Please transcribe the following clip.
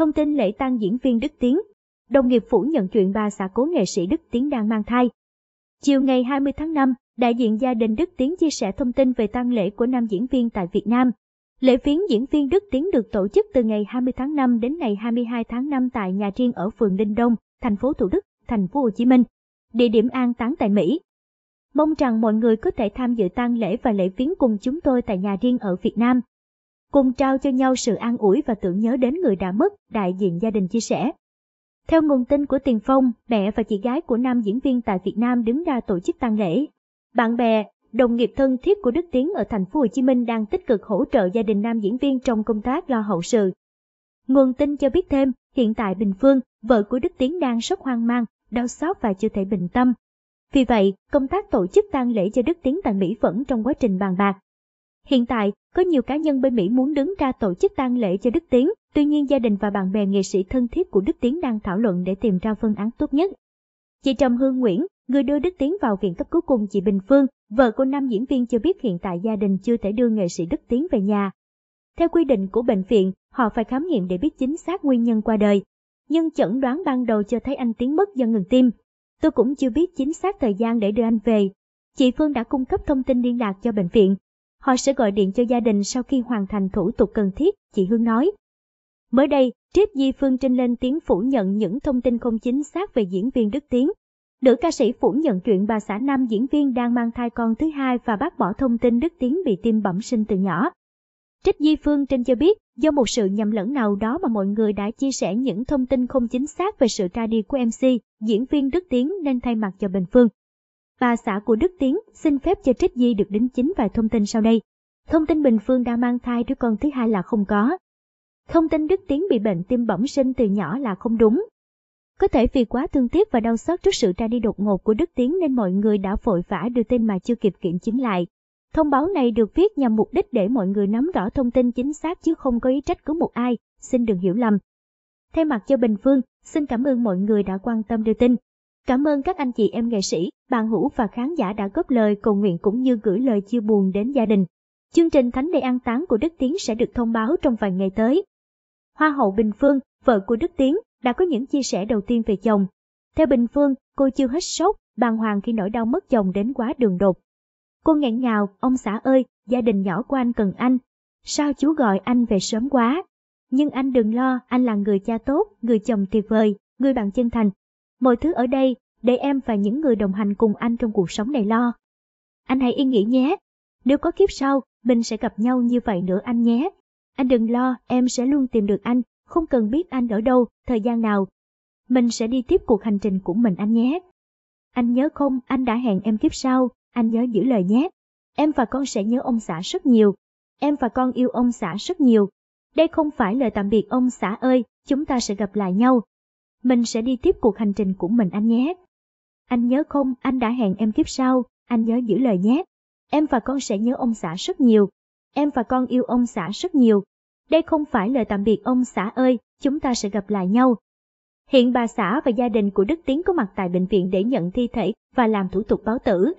thông tin lễ tang diễn viên Đức Tiến. Đồng nghiệp phủ nhận chuyện bà xã cố nghệ sĩ Đức Tiến đang mang thai. Chiều ngày 20 tháng 5, đại diện gia đình Đức Tiến chia sẻ thông tin về tang lễ của nam diễn viên tại Việt Nam. Lễ viếng diễn viên Đức Tiến được tổ chức từ ngày 20 tháng 5 đến ngày 22 tháng 5 tại nhà riêng ở phường Linh Đông, thành phố Thủ Đức, thành phố Hồ Chí Minh. Địa điểm an táng tại Mỹ. Mong rằng mọi người có thể tham dự tang lễ và lễ viếng cùng chúng tôi tại nhà riêng ở Việt Nam cùng trao cho nhau sự an ủi và tưởng nhớ đến người đã mất, đại diện gia đình chia sẻ. Theo nguồn tin của Tiền Phong, mẹ và chị gái của nam diễn viên tại Việt Nam đứng ra tổ chức tang lễ. Bạn bè, đồng nghiệp thân thiết của Đức Tiến ở thành phố Hồ Chí Minh đang tích cực hỗ trợ gia đình nam diễn viên trong công tác lo hậu sự. Nguồn tin cho biết thêm, hiện tại Bình Phương, vợ của Đức Tiến đang rất hoang mang, đau xót và chưa thể bình tâm. Vì vậy, công tác tổ chức tang lễ cho Đức Tiến tại Mỹ vẫn trong quá trình bàn bạc. Hiện tại, có nhiều cá nhân bên Mỹ muốn đứng ra tổ chức tang lễ cho Đức Tiến, tuy nhiên gia đình và bạn bè nghệ sĩ thân thiết của Đức Tiến đang thảo luận để tìm ra phương án tốt nhất. Chị Trầm Hương Nguyễn, người đưa Đức Tiến vào viện cấp cứu cùng chị Bình Phương, vợ của nam diễn viên cho biết hiện tại gia đình chưa thể đưa nghệ sĩ Đức Tiến về nhà. Theo quy định của bệnh viện, họ phải khám nghiệm để biết chính xác nguyên nhân qua đời. Nhưng chẩn đoán ban đầu cho thấy anh Tiến mất do ngừng tim. Tôi cũng chưa biết chính xác thời gian để đưa anh về. Chị Phương đã cung cấp thông tin liên lạc cho bệnh viện, Họ sẽ gọi điện cho gia đình sau khi hoàn thành thủ tục cần thiết, chị Hương nói. Mới đây, Triết Di Phương Trinh lên tiếng phủ nhận những thông tin không chính xác về diễn viên Đức Tiến. Nữ ca sĩ phủ nhận chuyện bà xã nam diễn viên đang mang thai con thứ hai và bác bỏ thông tin Đức Tiến bị tim bẩm sinh từ nhỏ. Trích Di Phương Trinh cho biết, do một sự nhầm lẫn nào đó mà mọi người đã chia sẻ những thông tin không chính xác về sự ra đi của MC, diễn viên Đức Tiến nên thay mặt cho Bình Phương, và xã của Đức Tiến xin phép cho Trích Di được đính chính vài thông tin sau đây. Thông tin Bình Phương đang mang thai đứa con thứ hai là không có. Thông tin Đức Tiến bị bệnh tim bẩm sinh từ nhỏ là không đúng. Có thể vì quá thương tiếc và đau xót trước sự ra đi đột ngột của Đức Tiến nên mọi người đã vội vã đưa tin mà chưa kịp kiểm chứng lại. Thông báo này được viết nhằm mục đích để mọi người nắm rõ thông tin chính xác chứ không có ý trách cứ một ai, xin đừng hiểu lầm. Thay mặt cho Bình Phương, xin cảm ơn mọi người đã quan tâm đưa tin. Cảm ơn các anh chị em nghệ sĩ, bạn hữu và khán giả đã góp lời cầu nguyện cũng như gửi lời chia buồn đến gia đình. Chương trình Thánh Day An Táng của Đức Tiến sẽ được thông báo trong vài ngày tới. Hoa hậu Bình Phương, vợ của Đức Tiến, đã có những chia sẻ đầu tiên về chồng. Theo Bình Phương, cô chưa hết sốc, bàng hoàng khi nỗi đau mất chồng đến quá đường đột. Cô nghẹn ngào, ông xã ơi, gia đình nhỏ của anh cần anh. Sao chú gọi anh về sớm quá? Nhưng anh đừng lo, anh là người cha tốt, người chồng tuyệt vời, người bạn chân thành, Mọi thứ ở đây để em và những người đồng hành cùng anh trong cuộc sống này lo. Anh hãy yên nghỉ nhé. Nếu có kiếp sau, mình sẽ gặp nhau như vậy nữa anh nhé. Anh đừng lo, em sẽ luôn tìm được anh, không cần biết anh ở đâu, thời gian nào. Mình sẽ đi tiếp cuộc hành trình của mình anh nhé. Anh nhớ không, anh đã hẹn em kiếp sau, anh nhớ giữ lời nhé. Em và con sẽ nhớ ông xã rất nhiều. Em và con yêu ông xã rất nhiều. Đây không phải lời tạm biệt ông xã ơi, chúng ta sẽ gặp lại nhau, mình sẽ đi tiếp cuộc hành trình của mình anh nhé. Anh nhớ không, anh đã hẹn em kiếp sau, anh nhớ giữ lời nhé. Em và con sẽ nhớ ông xã rất nhiều. Em và con yêu ông xã rất nhiều. Đây không phải lời tạm biệt ông xã ơi, chúng ta sẽ gặp lại nhau. Hiện bà xã và gia đình của Đức Tiến có mặt tại bệnh viện để nhận thi thể và làm thủ tục báo tử.